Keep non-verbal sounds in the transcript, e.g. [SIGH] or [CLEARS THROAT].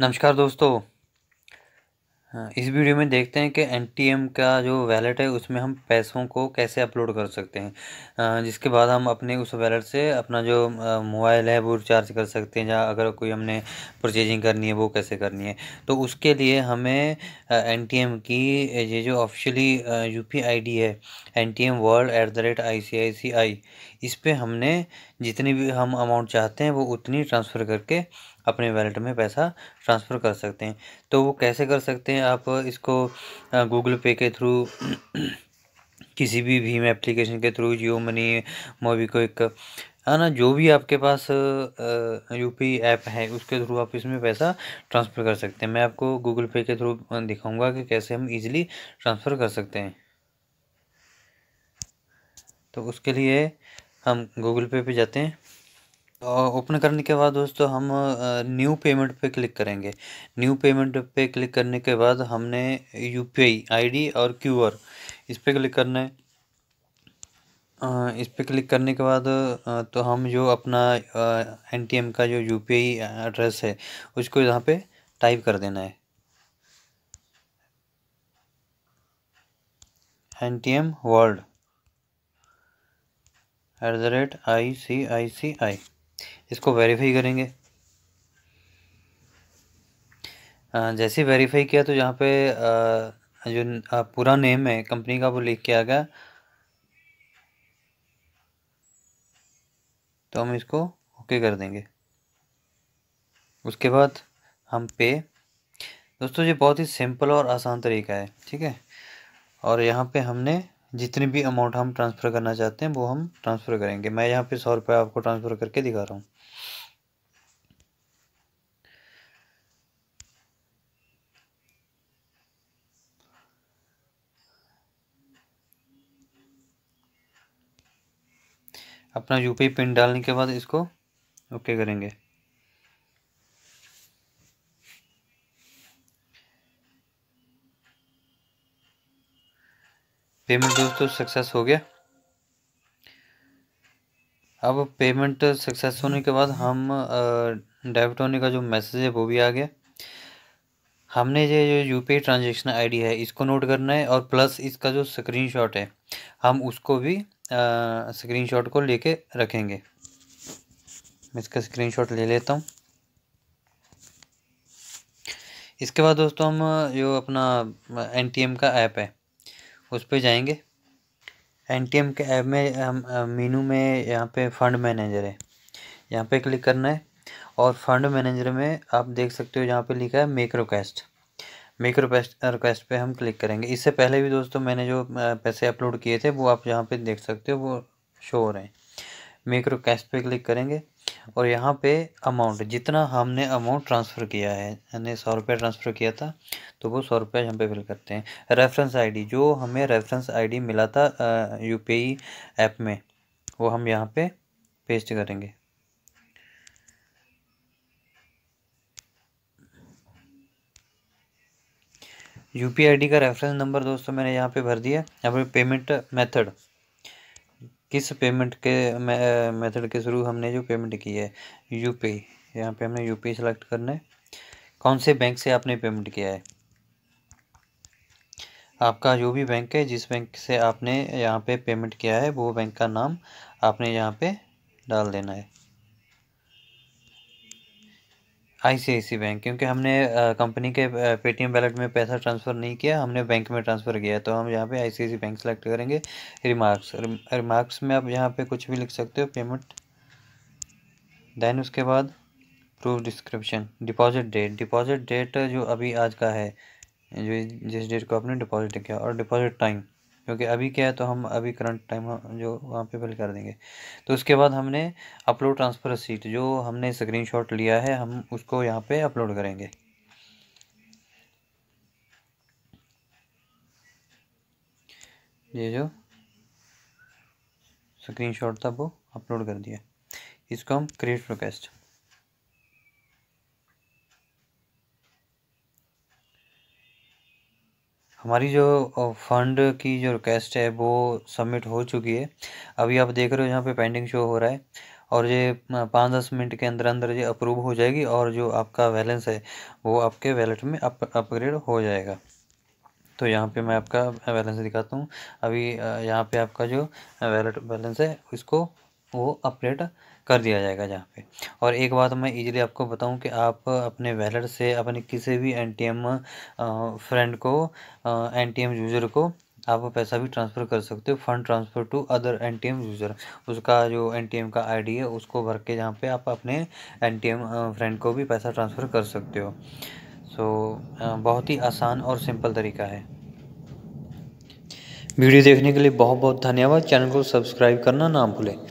नमस्कार दोस्तों हाँ, इस वीडियो में देखते हैं कि एन का जो वैलेट है उसमें हम पैसों को कैसे अपलोड कर सकते हैं हाँ, जिसके बाद हम अपने उस वैलेट से अपना जो मोबाइल हाँ, है वो रिचार्ज कर सकते हैं या अगर कोई हमने परचेजिंग करनी है वो कैसे करनी है तो उसके लिए हमें एन की ये जो ऑफिशियली यू पी है N T M world at the rate I C I C I इस पर हमने जितनी भी हम अमाउंट चाहते हैं वो उतनी ट्रांसफ़र करके अपने वैलेट में पैसा ट्रांसफ़र कर सकते हैं तो वो कैसे कर सकते हैं आप इसको गूगल पे के थ्रू [CLEARS THROAT] किसी भी भीम एप्लीकेशन के थ्रू जियो मनी मोबिक्विक है ना जो भी आपके पास यू पी ऐप है उसके थ्रू आप इसमें पैसा ट्रांसफ़र कर सकते हैं मैं आपको गूगल पे के थ्रू दिखाऊंगा कि कैसे हम इजीली ट्रांसफ़र कर सकते हैं तो उसके लिए हम गूगल पे पे जाते हैं और ओपन करने के बाद दोस्तों हम न्यू पेमेंट पे क्लिक करेंगे न्यू पेमेंट पे क्लिक करने के बाद हमने U P I I D और क्यू आर इस पर क्लिक करना है इस पर क्लिक करने के बाद तो हम जो अपना एन टी एम का जो यू पी आई एड्रेस है उसको यहाँ पे टाइप कर देना है N T M world at the rate I C I C I इसको वेरीफाई करेंगे जैसे वेरीफाई किया तो यहाँ पे जो पूरा नेम है कंपनी का वो लिख के आ गया तो हम इसको ओके कर देंगे उसके बाद हम पे दोस्तों ये बहुत ही सिंपल और आसान तरीका है ठीक है और यहाँ पे हमने जितने भी अमाउंट हम ट्रांसफ़र करना चाहते हैं वो हम ट्रांसफ़र करेंगे मैं यहाँ पे सौ रुपये आपको ट्रांसफ़र करके दिखा रहा हूँ अपना यूपी पिन डालने के बाद इसको ओके करेंगे पेमेंट दोस्तों सक्सेस हो गया अब पेमेंट सक्सेस होने के बाद हम डेबिट होने का जो मैसेज है वो भी आ गया हमने ये जो यू पी ट्रांजेक्शन आई है इसको नोट करना है और प्लस इसका जो स्क्रीनशॉट है हम उसको भी स्क्रीनशॉट को लेके रखेंगे मैं इसका स्क्रीनशॉट ले लेता हूँ इसके बाद दोस्तों हम जो अपना एन टी एम का ऐप है उस पर जाएंगे एन टी एम के ऐप में मीनू में यहाँ पे फंड मैनेजर है यहाँ पे क्लिक करना है और फंड मैनेजर में आप देख सकते हो यहाँ पे लिखा है make request make request request पे हम क्लिक करेंगे इससे पहले भी दोस्तों मैंने जो पैसे अपलोड किए थे वो आप यहाँ पे देख सकते हो वो शो हो रहे हैं मेक रिक्वेस्ट पे क्लिक करेंगे और यहाँ पे अमाउंट जितना हमने अमाउंट ट्रांसफ़र किया है यानी सौ रुपये ट्रांसफ़र किया था तो वो सौ रुपये हम पे फिल करते हैं रेफरेंस आईडी जो हमें रेफरेंस आईडी मिला था यू ऐप में वो हम यहाँ पे पेस्ट करेंगे यू पी आई डी का रेफरेंस नंबर दोस्तों मैंने यहाँ पे भर दिया अब पेमेंट मेथड किस पेमेंट के मेथड के थ्रू हमने जो पेमेंट की है यू पी यहाँ पर हमने यू पी सेलेक्ट करना है कौन से बैंक से आपने पेमेंट किया है आपका जो भी बैंक है जिस बैंक से आपने यहाँ पे पेमेंट किया है वो बैंक का नाम आपने यहाँ पे डाल देना है आईसीआईसी बैंक क्योंकि हमने कंपनी के पेटीएम वैलेट में पैसा ट्रांसफ़र नहीं किया हमने बैंक में ट्रांसफ़र किया तो हम यहाँ पे आईसीआईसी बैंक सेलेक्ट करेंगे रिमार्क्स रिमार्क्स में आप यहाँ पे कुछ भी लिख सकते हो पेमेंट देन उसके बाद proof description deposit date deposit date जो अभी आज का है जो जिस डेट को आपने डिपॉजिट किया और डिपॉजिट टाइम क्योंकि अभी क्या है तो हम अभी करंट टाइम जो वहाँ पे फिल कर देंगे तो उसके बाद हमने अपलोड ट्रांसफ़र सीट जो हमने स्क्रीनशॉट लिया है हम उसको यहाँ पे अपलोड करेंगे ये जो स्क्रीनशॉट था वो अपलोड कर दिया इसको हम क्रिएट रिक्वेस्ट हमारी जो फंड की जो रिक्वेस्ट है वो सबमिट हो चुकी है अभी आप देख रहे हो यहाँ पे पेंडिंग शो हो रहा है और ये पाँच दस मिनट के अंदर अंदर ये अप्रूव हो जाएगी और जो आपका बैलेंस है वो आपके वैलेट में अप अपग्रेड हो जाएगा तो यहाँ पे मैं आपका बैलेंस दिखाता हूँ अभी यहाँ पे आपका जो वैलेट बैलेंस है इसको वो अपडेट कर दिया जाएगा जहाँ पे और एक बात मैं इजीली आपको बताऊं कि आप अपने वैलेट से अपने किसी भी एनटीएम फ्रेंड को एनटीएम यूज़र को आप पैसा भी ट्रांसफ़र कर सकते हो fund transfer to other N T M user उसका जो एन टी एम का आई डी है उसको भर के जहाँ पे आप अपने एन टी एम फ्रेंड को भी पैसा ट्रांसफ़र कर सकते हो सो बहुत ही आसान और सिंपल तरीका है वीडियो देखने के लिए बहुत बहुत धन्यवाद चैनल को सब्सक्राइब करना ना भूलें